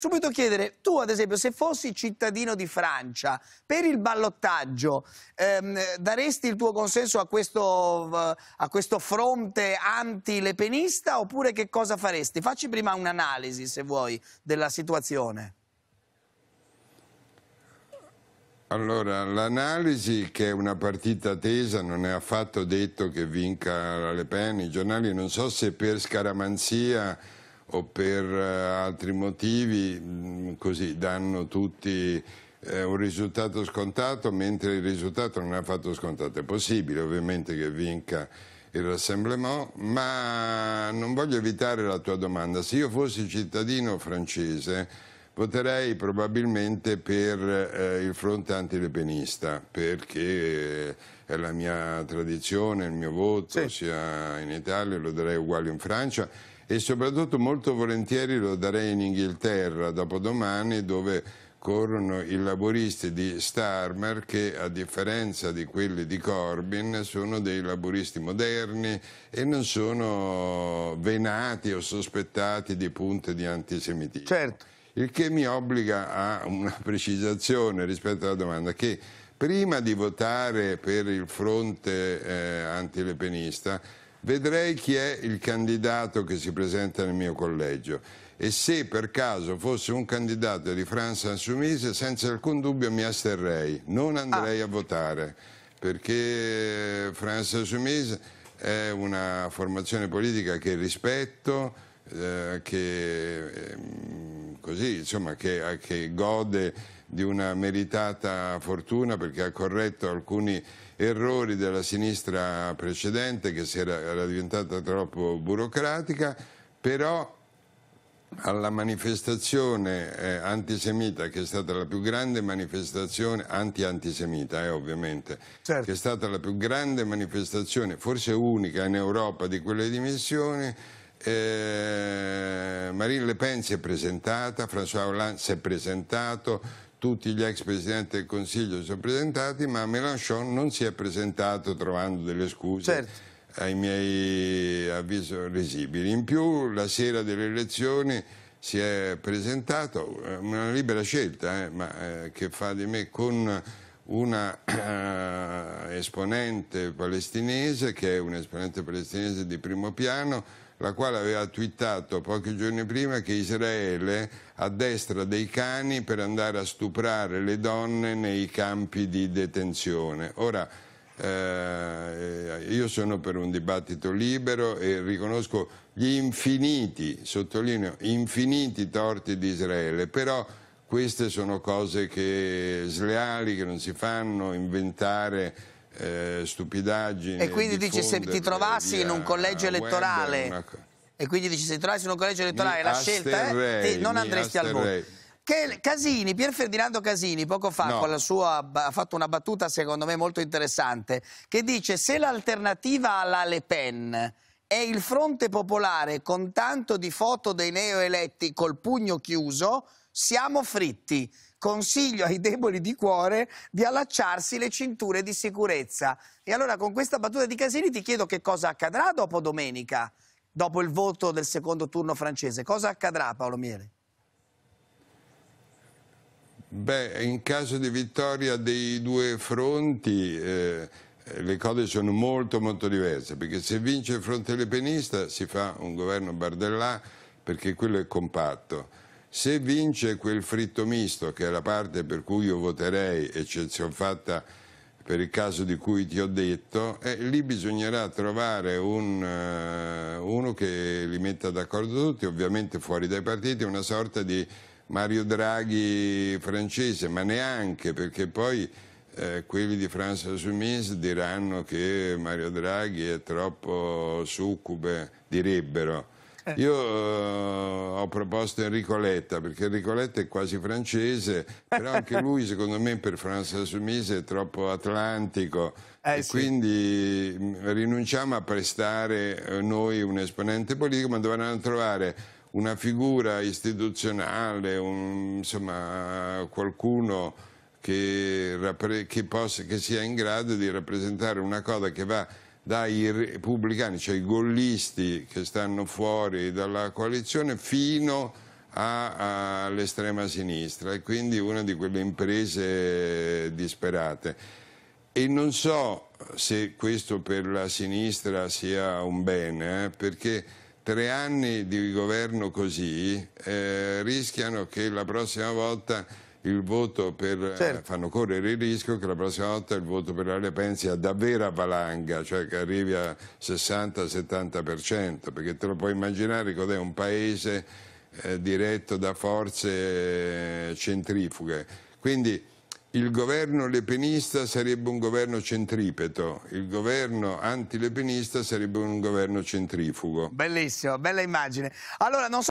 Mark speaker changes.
Speaker 1: subito chiedere, tu ad esempio se fossi cittadino di Francia per il ballottaggio ehm, daresti il tuo consenso a questo, a questo fronte anti-lepenista oppure che cosa faresti? Facci prima un'analisi se vuoi della situazione.
Speaker 2: Allora, l'analisi che è una partita tesa non è affatto detto che vinca la Le Pen, i giornali non so se per scaramanzia o per eh, altri motivi, mm, così danno tutti eh, un risultato scontato, mentre il risultato non è affatto scontato. È possibile ovviamente che vinca il rassemblement, ma non voglio evitare la tua domanda. Se io fossi cittadino francese voterei probabilmente per eh, il fronte antilepenista, perché è la mia tradizione, il mio voto, sì. sia in Italia, lo darei uguale in Francia e soprattutto molto volentieri lo darei in Inghilterra dopodomani dove corrono i laboristi di Starmer che a differenza di quelli di Corbyn sono dei laboristi moderni e non sono venati o sospettati di punte di antisemitismo. Certo. Il che mi obbliga a una precisazione rispetto alla domanda che prima di votare per il fronte eh, antilepenista vedrei chi è il candidato che si presenta nel mio collegio e se per caso fosse un candidato di France Insoumise senza alcun dubbio mi asterrei, non andrei ah. a votare perché France Insoumise è una formazione politica che rispetto, eh, che, eh, così, insomma, che, che gode di una meritata fortuna perché ha corretto alcuni errori della sinistra precedente che era, era diventata troppo burocratica, però alla manifestazione eh, antisemita che è stata la più grande manifestazione anti-antisemita eh, ovviamente certo. che è stata la più grande manifestazione forse unica in Europa di quelle dimensioni eh, Marine Le Pen si è presentata François Hollande si è presentato tutti gli ex presidenti del Consiglio si sono presentati, ma Mélenchon non si è presentato trovando delle scuse. Certo. ai miei avvisi risibili. In più, la sera delle elezioni si è presentato, eh, una libera scelta, eh, ma eh, che fa di me con una eh, esponente palestinese, che è un esponente palestinese di primo piano, la quale aveva twittato pochi giorni prima che Israele addestra dei cani per andare a stuprare le donne nei campi di detenzione. Ora, eh, io sono per un dibattito libero e riconosco gli infiniti, sottolineo, infiniti torti di Israele, però queste sono cose che, sleali che non si fanno inventare eh, stupidaggini. E quindi dice se ti eh, trovassi in un collegio ah, elettorale. Una...
Speaker 1: E quindi dice se ti trovassi in un collegio elettorale mi la scelta è non andresti al voto. Casini, Pier Ferdinando Casini, poco fa no. sua, ha fatto una battuta secondo me molto interessante, che dice se l'alternativa alla Le Pen è il fronte popolare con tanto di foto dei neoeletti col pugno chiuso, siamo fritti consiglio ai deboli di cuore di allacciarsi le cinture di sicurezza. E allora con questa battuta di Casini ti chiedo che cosa accadrà dopo domenica, dopo il voto del secondo turno francese. Cosa accadrà Paolo Miele?
Speaker 2: Beh, in caso di vittoria dei due fronti eh, le cose sono molto molto diverse, perché se vince il fronte lepenista si fa un governo Bardellà perché quello è compatto se vince quel fritto misto, che è la parte per cui io voterei, eccezione fatta per il caso di cui ti ho detto, eh, lì bisognerà trovare un, eh, uno che li metta d'accordo tutti, ovviamente fuori dai partiti, una sorta di Mario Draghi francese, ma neanche perché poi eh, quelli di France Soumise diranno che Mario Draghi è troppo succube, direbbero eh. Io uh, ho proposto Enrico Letta, perché Enrico Letta è quasi francese, però anche lui secondo me per France Soumise è troppo atlantico. Eh, sì. Quindi mm, rinunciamo a prestare eh, noi un esponente politico, ma dovranno trovare una figura istituzionale, un, insomma, qualcuno che, che, possa, che sia in grado di rappresentare una cosa che va dai repubblicani, cioè i gollisti che stanno fuori dalla coalizione, fino all'estrema sinistra e quindi una di quelle imprese disperate. E non so se questo per la sinistra sia un bene, eh, perché tre anni di governo così eh, rischiano che la prossima volta il voto per eh, certo. fanno correre il rischio che la prossima volta il voto per l'area pensi sia davvero a valanga, cioè che arrivi a 60-70%, perché te lo puoi immaginare cos'è un paese eh, diretto da forze eh, centrifughe. Quindi il governo lepenista sarebbe un governo centripeto, il governo antilepenista sarebbe un governo centrifugo.
Speaker 1: Bellissimo, bella immagine. Allora,